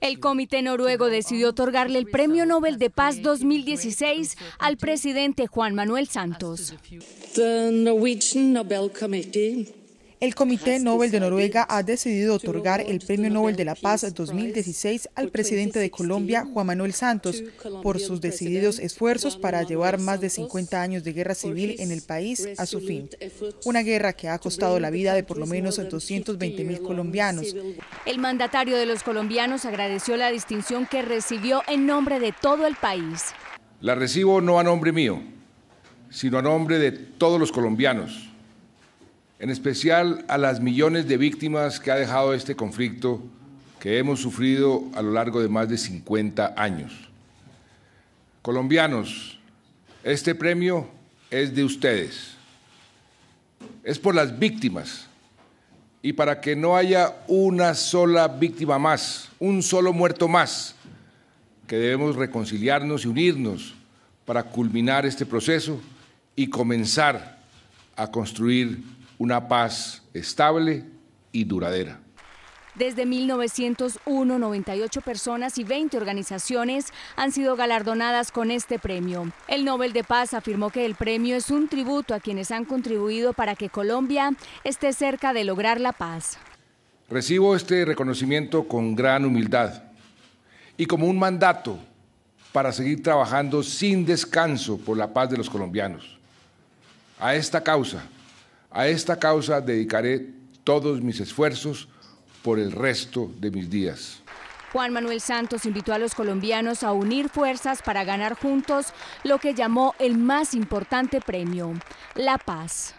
El Comité Noruego decidió otorgarle el Premio Nobel de Paz 2016 al presidente Juan Manuel Santos. El Comité Nobel de Noruega ha decidido otorgar el Premio Nobel de la Paz 2016 al presidente de Colombia, Juan Manuel Santos, por sus decididos esfuerzos para llevar más de 50 años de guerra civil en el país a su fin. Una guerra que ha costado la vida de por lo menos 220 mil colombianos. El mandatario de los colombianos agradeció la distinción que recibió en nombre de todo el país. La recibo no a nombre mío, sino a nombre de todos los colombianos en especial a las millones de víctimas que ha dejado este conflicto que hemos sufrido a lo largo de más de 50 años. Colombianos, este premio es de ustedes. Es por las víctimas y para que no haya una sola víctima más, un solo muerto más, que debemos reconciliarnos y unirnos para culminar este proceso y comenzar a construir una paz estable y duradera. Desde 1901, 98 personas y 20 organizaciones han sido galardonadas con este premio. El Nobel de Paz afirmó que el premio es un tributo a quienes han contribuido para que Colombia esté cerca de lograr la paz. Recibo este reconocimiento con gran humildad y como un mandato para seguir trabajando sin descanso por la paz de los colombianos. A esta causa a esta causa dedicaré todos mis esfuerzos por el resto de mis días. Juan Manuel Santos invitó a los colombianos a unir fuerzas para ganar juntos lo que llamó el más importante premio, la paz.